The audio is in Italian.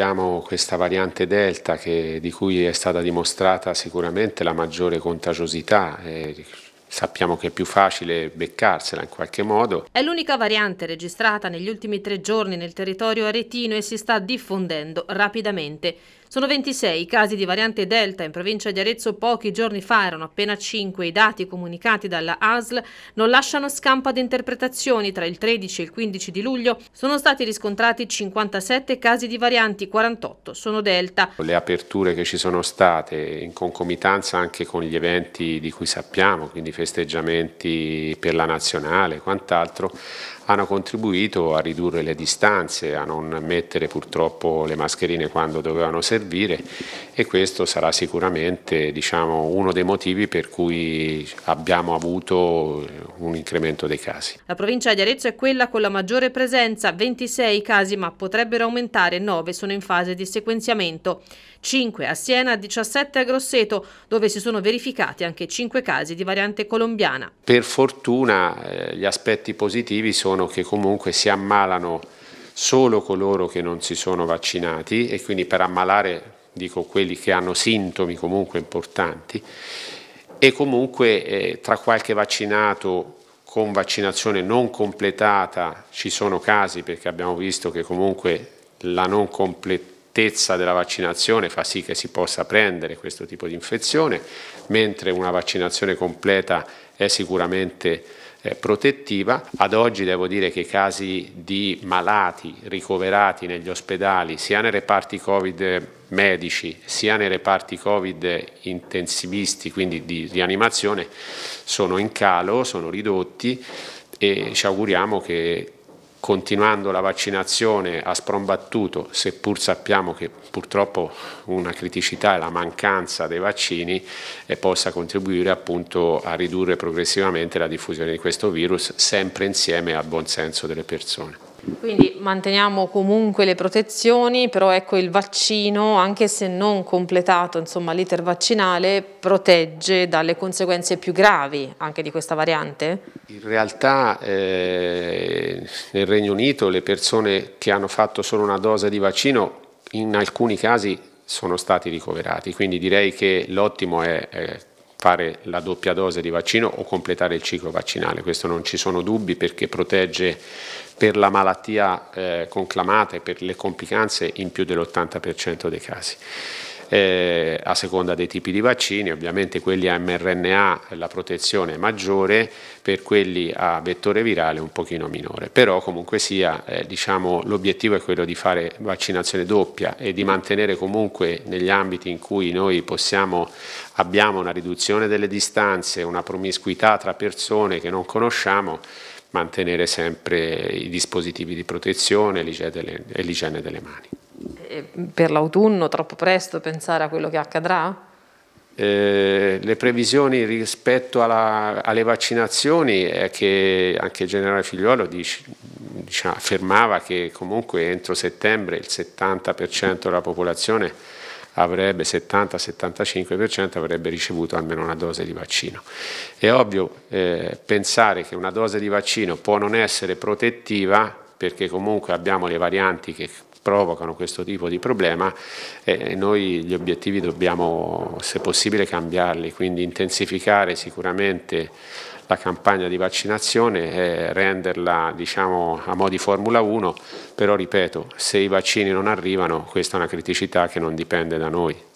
abbiamo questa variante Delta che, di cui è stata dimostrata sicuramente la maggiore contagiosità. Eh, sappiamo che è più facile beccarsela in qualche modo. È l'unica variante registrata negli ultimi tre giorni nel territorio aretino e si sta diffondendo rapidamente. Sono 26 i casi di variante Delta in provincia di Arezzo pochi giorni fa, erano appena 5 i dati comunicati dalla ASL, non lasciano scampo ad interpretazioni. Tra il 13 e il 15 di luglio sono stati riscontrati 57 casi di varianti, 48 sono Delta. Le aperture che ci sono state in concomitanza anche con gli eventi di cui sappiamo, quindi festeggiamenti per la nazionale e quant'altro, hanno contribuito a ridurre le distanze, a non mettere purtroppo le mascherine quando dovevano servire e questo sarà sicuramente diciamo, uno dei motivi per cui abbiamo avuto un incremento dei casi. La provincia di Arezzo è quella con la maggiore presenza, 26 casi ma potrebbero aumentare, 9 sono in fase di sequenziamento, 5 a Siena, 17 a Grosseto dove si sono verificati anche 5 casi di variante colombiana. Per fortuna eh, gli aspetti positivi sono sono che comunque si ammalano solo coloro che non si sono vaccinati e quindi per ammalare dico quelli che hanno sintomi comunque importanti e comunque eh, tra qualche vaccinato con vaccinazione non completata ci sono casi perché abbiamo visto che comunque la non completezza della vaccinazione fa sì che si possa prendere questo tipo di infezione, mentre una vaccinazione completa è sicuramente eh, protettiva. Ad oggi devo dire che i casi di malati ricoverati negli ospedali, sia nei reparti Covid medici, sia nei reparti Covid intensivisti, quindi di rianimazione, sono in calo, sono ridotti e ci auguriamo che continuando la vaccinazione a sprombattuto, seppur sappiamo che purtroppo una criticità è la mancanza dei vaccini, e possa contribuire appunto a ridurre progressivamente la diffusione di questo virus, sempre insieme al buon senso delle persone. Quindi manteniamo comunque le protezioni, però ecco il vaccino, anche se non completato l'iter vaccinale, protegge dalle conseguenze più gravi anche di questa variante? In realtà eh, nel Regno Unito le persone che hanno fatto solo una dose di vaccino in alcuni casi sono stati ricoverati, quindi direi che l'ottimo è, è fare la doppia dose di vaccino o completare il ciclo vaccinale, questo non ci sono dubbi perché protegge per la malattia eh, conclamata e per le complicanze in più dell'80% dei casi eh, a seconda dei tipi di vaccini, ovviamente quelli a mRNA la protezione è maggiore, per quelli a vettore virale un pochino minore, però comunque sia eh, diciamo, l'obiettivo è quello di fare vaccinazione doppia e di mantenere comunque negli ambiti in cui noi possiamo, abbiamo una riduzione delle distanze, una promiscuità tra persone che non conosciamo, mantenere sempre i dispositivi di protezione e l'igiene delle mani per l'autunno troppo presto pensare a quello che accadrà? Eh, le previsioni rispetto alla, alle vaccinazioni è che anche il generale Figliuolo dice, diciamo, affermava che comunque entro settembre il 70% della popolazione avrebbe 70-75% avrebbe ricevuto almeno una dose di vaccino. È ovvio eh, pensare che una dose di vaccino può non essere protettiva perché comunque abbiamo le varianti che provocano questo tipo di problema e eh, noi gli obiettivi dobbiamo, se possibile, cambiarli, quindi intensificare sicuramente la campagna di vaccinazione e renderla diciamo, a mo' di Formula 1, però ripeto, se i vaccini non arrivano questa è una criticità che non dipende da noi.